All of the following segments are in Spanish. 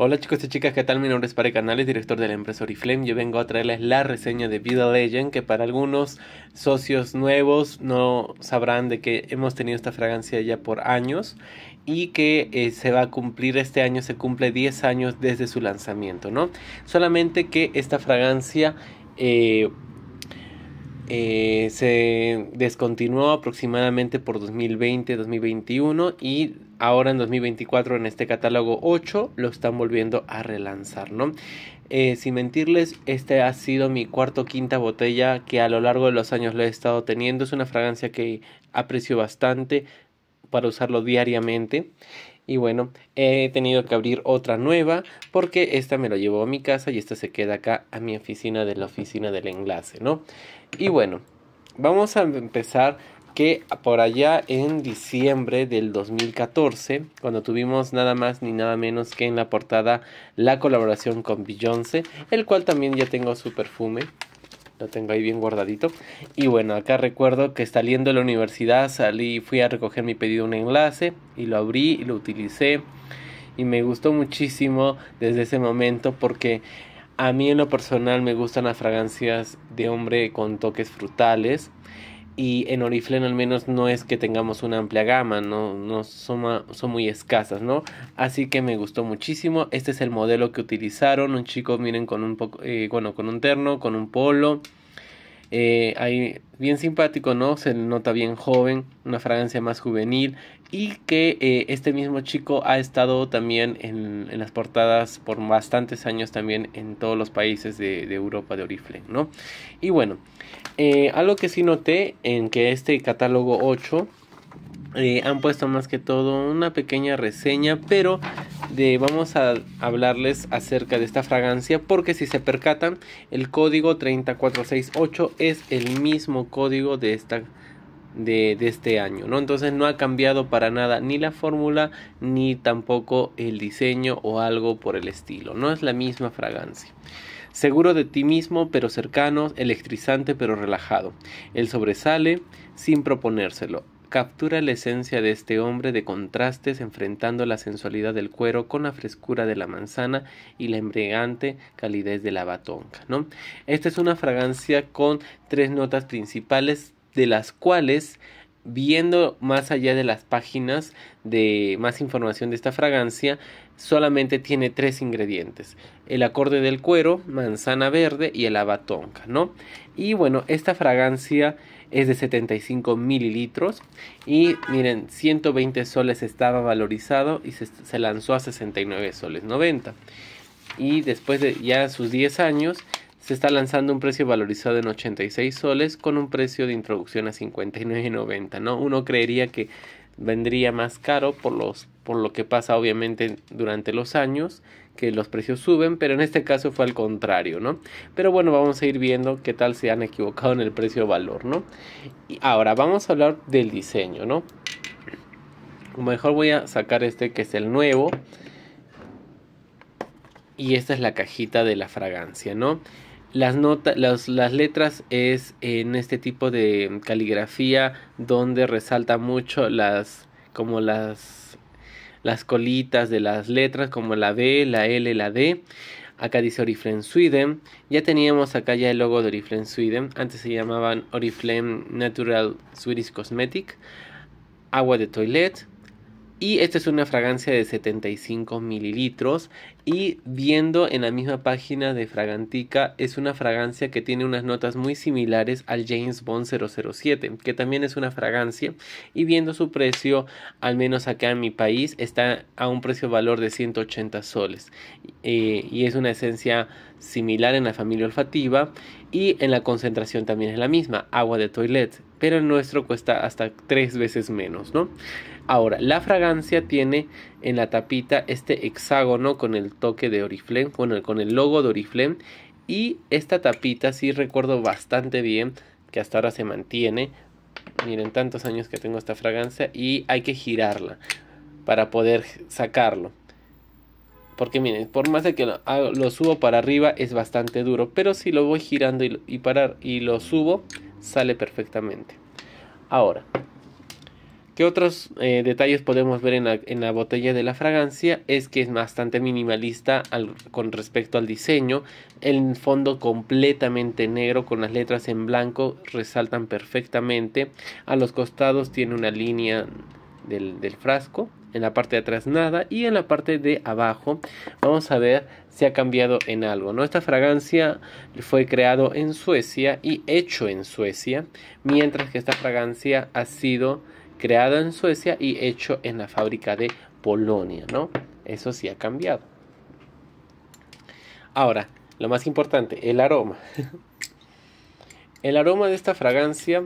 Hola chicos y chicas, ¿qué tal? Mi nombre es Pare Canales, director de la empresa Oriflame. Yo vengo a traerles la reseña de Vida Legend, que para algunos socios nuevos no sabrán de que hemos tenido esta fragancia ya por años y que eh, se va a cumplir este año, se cumple 10 años desde su lanzamiento, ¿no? Solamente que esta fragancia... Eh, eh, se descontinuó aproximadamente por 2020-2021 y ahora en 2024 en este catálogo 8 lo están volviendo a relanzar, ¿no? Eh, sin mentirles, este ha sido mi cuarto quinta botella que a lo largo de los años lo he estado teniendo. Es una fragancia que aprecio bastante para usarlo diariamente. Y bueno, he tenido que abrir otra nueva porque esta me lo llevó a mi casa y esta se queda acá a mi oficina de la oficina del enlace, ¿no? Y bueno, vamos a empezar que por allá en diciembre del 2014, cuando tuvimos nada más ni nada menos que en la portada la colaboración con Beyoncé, el cual también ya tengo su perfume, lo tengo ahí bien guardadito. Y bueno, acá recuerdo que saliendo de la universidad salí, fui a recoger mi pedido un enlace y lo abrí y lo utilicé. Y me gustó muchísimo desde ese momento porque a mí en lo personal me gustan las fragancias de hombre con toques frutales y en Oriflame al menos no es que tengamos una amplia gama, no, no son, son, muy escasas, ¿no? Así que me gustó muchísimo. Este es el modelo que utilizaron, un chico, miren, con un poco, eh, bueno, con un terno, con un polo, eh, bien simpático, ¿no? Se nota bien joven, una fragancia más juvenil y que eh, este mismo chico ha estado también en, las portadas por bastantes años también en todos los países de, Europa de Oriflame, ¿no? Y bueno, eh, algo que sí noté en que este catálogo 8 han puesto más que todo una pequeña reseña, pero vamos a hablarles acerca de esta fragancia porque si se percatan el código 3468 es el mismo código de esta de, este año, ¿no? Entonces no ha cambiado para nada ni la fórmula ni tampoco el diseño o algo por el estilo, no es la misma fragancia. Seguro de ti mismo pero cercano, electrizante pero relajado. El sobresale sin proponérselo captura la esencia de este hombre de contrastes enfrentando la sensualidad del cuero con la frescura de la manzana y la embriagante calidez de la batonca. ¿no? Esta es una fragancia con tres notas principales de las cuales viendo más allá de las páginas de más información de esta fragancia, solamente tiene tres ingredientes: el acorde del cuero, manzana verde y el abatonca, ¿no? Y bueno, esta fragancia es de 75 mililitros y miren 120 soles estaba valorizado y se, lanzó a 69 soles 90 y después de ya sus 10 años se está lanzando un precio valorizado en 86 soles con un precio de introducción a 59.90, ¿no? Uno creería que vendría más caro por los por lo que pasa obviamente durante los años que los precios suben, pero en este caso fue al contrario, ¿no? Pero bueno, vamos a ir viendo qué tal se han equivocado en el precio-valor, ¿no? Y ahora vamos a hablar del diseño, ¿no? Mejor voy a sacar este que es el nuevo. Y esta es la cajita de la fragancia, ¿no? Las, notas, las, letras es en este tipo de caligrafía donde resalta mucho las como las las colitas de las letras como la B, la L, la D. Acá dice Oriflame Sweden. Ya teníamos acá ya el logo de Oriflame Sweden. Antes se llamaban Oriflame Natural Swedish Cosmetic. Agua de Toilette. Y esta es una fragancia de 75 mililitros. Y viendo en la misma página de Fragantica, es una fragancia que tiene unas notas muy similares al James Bond 007, que también es una fragancia. Y viendo su precio, al menos acá en mi país, está a un precio valor de 180 soles. Eh, y es una esencia similar en la familia olfativa y en la concentración también es la misma, agua de toilette, pero el nuestro cuesta hasta tres veces menos, ¿no? Ahora, la fragancia tiene en la tapita este hexágono con el toque de Oriflame, bueno, con el logo de Oriflame. Y esta tapita sí recuerdo bastante bien que hasta ahora se mantiene. Miren, tantos años que tengo esta fragancia y hay que girarla para poder sacarlo. Porque miren, por más de que lo, subo para arriba es bastante duro, pero si lo voy girando y, parar, y lo subo, sale perfectamente. Ahora, ¿Qué otros eh, detalles podemos ver en la, botella de la fragancia es que es bastante minimalista con respecto al diseño. El fondo completamente negro con las letras en blanco resaltan perfectamente. A los costados tiene una línea del, frasco. En la parte de atrás nada y en la parte de abajo vamos a ver si ha cambiado en algo. ¿no? Esta fragancia fue creado en Suecia y hecho en Suecia, mientras que esta fragancia ha sido creada en Suecia y hecho en la fábrica de Polonia, ¿no? Eso sí ha cambiado. Ahora, lo más importante, el aroma. el aroma de esta fragancia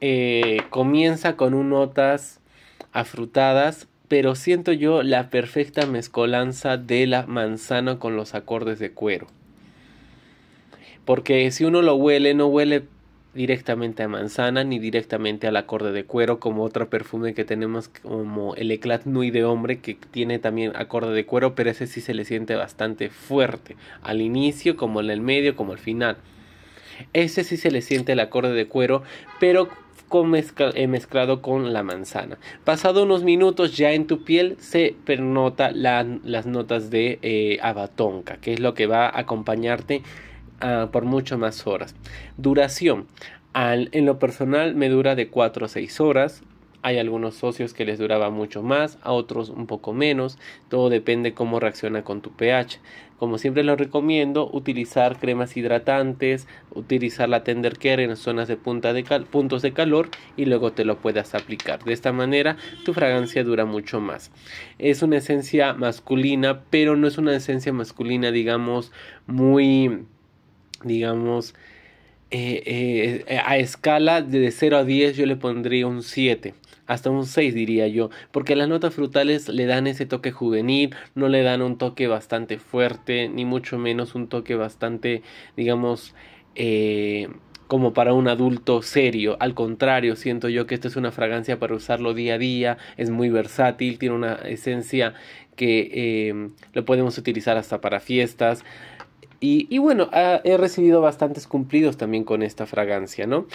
eh, comienza con notas afrutadas, pero siento yo la perfecta mezcolanza de la manzana con los acordes de cuero. Porque si uno lo huele, no huele directamente a manzana ni directamente al acorde de cuero como otro perfume que tenemos como el Eclat Nui de hombre que tiene también acorde de cuero pero ese sí se le siente bastante fuerte al inicio como en el medio como al final ese sí se le siente el acorde de cuero pero eh, mezclado con la manzana pasado unos minutos ya en tu piel se pernota las notas de eh, abatonca que es lo que va a acompañarte Ah, por mucho más horas. Duración. en lo personal me dura de 4 a 6 horas. Hay algunos socios que les duraba mucho más, a otros un poco menos. Todo depende cómo reacciona con tu pH. Como siempre lo recomiendo, utilizar cremas hidratantes, utilizar la tender care en zonas de, punta de puntos de calor y luego te lo puedas aplicar. De esta manera tu fragancia dura mucho más. Es una esencia masculina, pero no es una esencia masculina, digamos, muy digamos, eh, eh, eh, a escala de 0 a 10 yo le pondría un 7 hasta un 6 diría yo, porque las notas frutales le dan ese toque juvenil, no le dan un toque bastante fuerte, ni mucho menos un toque bastante, digamos, como para un adulto serio. Al contrario, siento yo que esta es una fragancia para usarlo día a día, es muy versátil, tiene una esencia que lo podemos utilizar hasta para fiestas. Y, bueno, he recibido bastantes cumplidos también con esta fragancia, ¿no?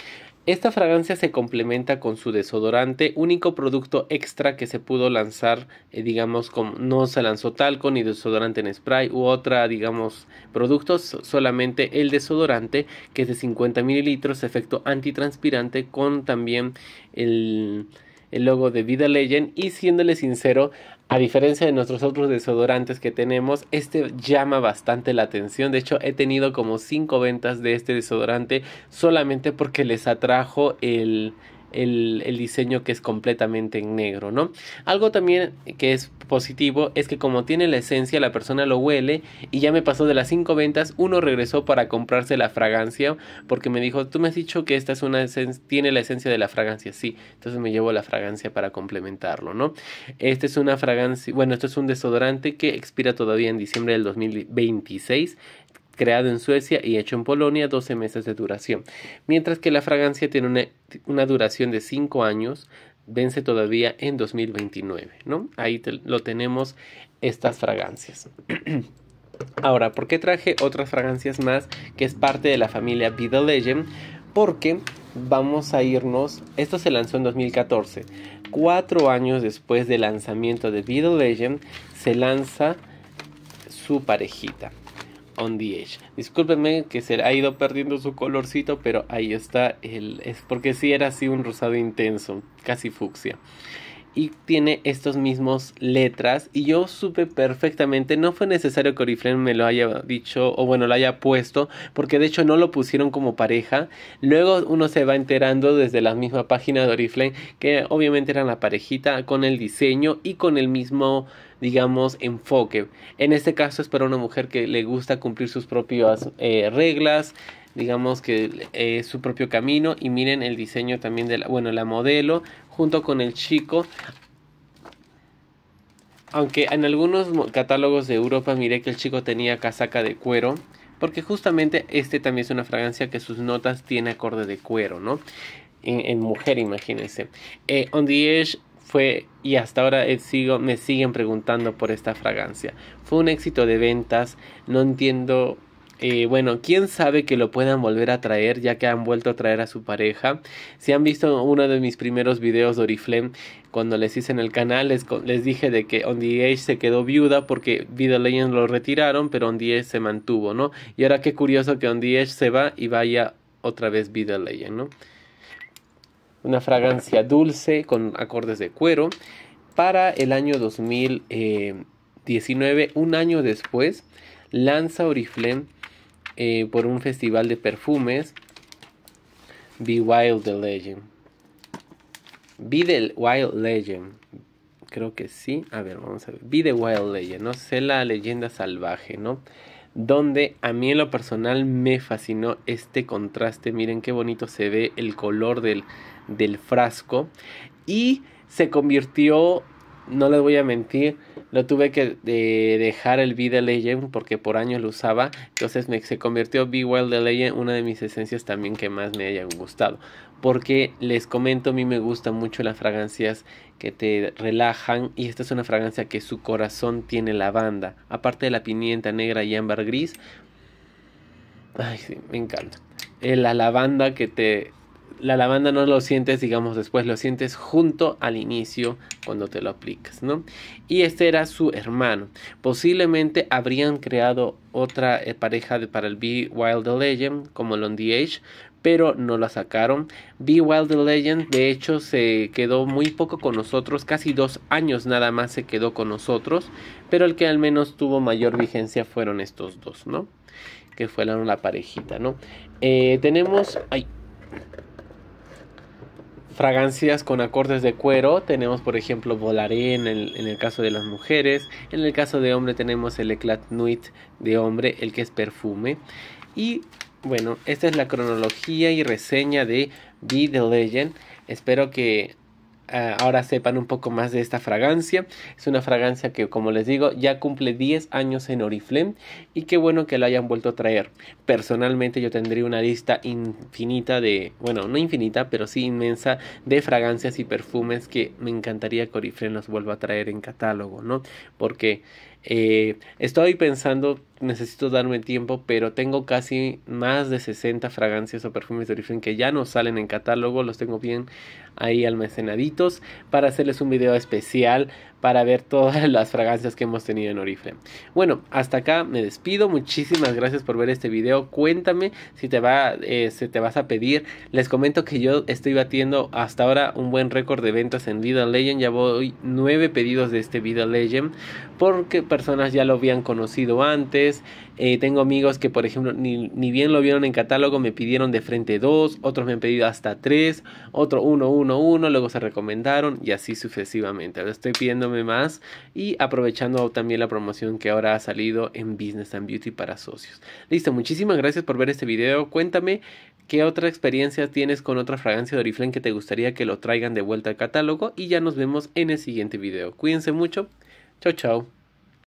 Esta fragancia se complementa con su desodorante, único producto extra que se pudo lanzar, eh, digamos, como no se lanzó talco ni desodorante en spray u otra, digamos, productos, solamente el desodorante que es de 50 mililitros, efecto antitranspirante con también el, el logo de Vida Legend y siéndole sincero, a diferencia de nuestros otros desodorantes que tenemos, este llama bastante la atención. De hecho, he tenido como 5 ventas de este desodorante solamente porque les atrajo el, el, diseño que es completamente en negro, ¿no? Algo también que es positivo es que como tiene la esencia, la persona lo huele y ya me pasó de las cinco ventas, uno regresó para comprarse la fragancia porque me dijo, tú me has dicho que esta es una tiene la esencia de la fragancia, sí, entonces me llevo la fragancia para complementarlo, ¿no? Este es una fragancia, bueno, esto es un desodorante que expira todavía en diciembre del 2026 creado en Suecia y hecho en Polonia, 12 meses de duración. Mientras que la fragancia tiene una, duración de 5 años, vence todavía en 2029, ¿no? Ahí lo tenemos estas fragancias. Ahora, ¿por qué traje otras fragancias más que es parte de la familia Be Legend? Porque vamos a irnos, esto se lanzó en 2014, cuatro años después del lanzamiento de Be Legend, se lanza su parejita on the Edge. Discúlpenme que se ha ido perdiendo su colorcito, pero ahí está. El, es porque sí era así un rosado intenso, casi fucsia y tiene estos mismos letras y yo supe perfectamente, no fue necesario que Oriflame me lo haya dicho o bueno, lo haya puesto, porque de hecho no lo pusieron como pareja. Luego uno se va enterando desde la misma página de Oriflame que obviamente eran la parejita con el diseño y con el mismo digamos, enfoque. En este caso es para una mujer que le gusta cumplir sus propias eh, reglas, digamos que es eh, su propio camino y miren el diseño también de bueno, la modelo junto con el chico. Aunque en algunos catálogos de Europa miré que el chico tenía casaca de cuero, porque justamente este también es una fragancia que sus notas tiene acorde de cuero, ¿no? En, mujer, imagínense. Eh, on the Edge fue, y hasta ahora eh, me siguen preguntando por esta fragancia. Fue un éxito de ventas, no entiendo eh, bueno, quién sabe que lo puedan volver a traer ya que han vuelto a traer a su pareja. Si han visto uno de mis primeros videos de Oriflame, cuando les hice en el canal, les, dije de que On The se quedó viuda porque Vida lo retiraron, pero On The se mantuvo, ¿no? Y ahora qué curioso que On The se va y vaya otra vez Vida Legend, ¿no? Una fragancia dulce con acordes de cuero para el año 2019, eh, un año después, lanza Oriflame eh, por un festival de perfumes. Be Wild the Legend. Be the Wild Legend. Creo que sí. A ver, vamos a ver. Be the Wild Legend, ¿no? Sé la leyenda salvaje, ¿no? Donde a mí en lo personal me fascinó este contraste. Miren qué bonito se ve el color del, del frasco. Y se convirtió no les voy a mentir, lo tuve que dejar el Be The Legend porque por años lo usaba. Entonces me, se convirtió Be Wild The Legend una de mis esencias también que más me haya gustado. Porque les comento, a mí me gustan mucho las fragancias que te relajan y esta es una fragancia que su corazón tiene lavanda. Aparte de la pimienta negra y ámbar gris. Ay, sí, me encanta. el eh, la lavanda que te la lavanda no lo sientes, digamos, después, lo sientes junto al inicio cuando te lo aplicas, ¿no? Y este era su hermano. Posiblemente habrían creado otra eh, pareja de, para el Be Wild the Legend, como el On the Age, pero no la sacaron. Be Wild the Legend, de hecho, se quedó muy poco con nosotros, casi dos años nada más se quedó con nosotros, pero el que al menos tuvo mayor vigencia fueron estos dos, ¿no? Que fueron la parejita, ¿no? Eh, tenemos fragancias con acordes de cuero, tenemos por ejemplo Volaré en el, en el caso de las mujeres, en el caso de hombre tenemos el Eclat Nuit de hombre, el que es perfume. Y bueno, esta es la cronología y reseña de Be the Legend. Espero que Ah, ahora sepan un poco más de esta fragancia. Es una fragancia que, como les digo, ya cumple 10 años en Oriflame y qué bueno que la hayan vuelto a traer. Personalmente yo tendría una lista infinita de, bueno, no infinita, pero sí inmensa de fragancias y perfumes que me encantaría que Oriflame los vuelva a traer en catálogo, ¿no? Porque eh, estoy pensando, necesito darme tiempo, pero tengo casi más de 60 fragancias o perfumes de Oriflame que ya no salen en catálogo, los tengo bien ahí almacenaditos para hacerles un video especial para ver todas las fragancias que hemos tenido en Oriflame. Bueno, hasta acá me despido. Muchísimas gracias por ver este video. Cuéntame si te va, eh, si te vas a pedir. Les comento que yo estoy batiendo hasta ahora un buen récord de ventas en Vida Legend. Ya voy nueve pedidos de este Vida Legend porque personas ya lo habían conocido antes, eh, tengo amigos que, por ejemplo, ni, bien lo vieron en catálogo, me pidieron de frente dos, otros me han pedido hasta tres, otro uno, uno, uno, luego se recomendaron y así sucesivamente. Ahora estoy pidiéndome más y aprovechando también la promoción que ahora ha salido en Business and Beauty para socios. Listo, muchísimas gracias por ver este video. Cuéntame qué otra experiencia tienes con otra fragancia de Oriflame que te gustaría que lo traigan de vuelta al catálogo y ya nos vemos en el siguiente video. Cuídense mucho. Chao, chao.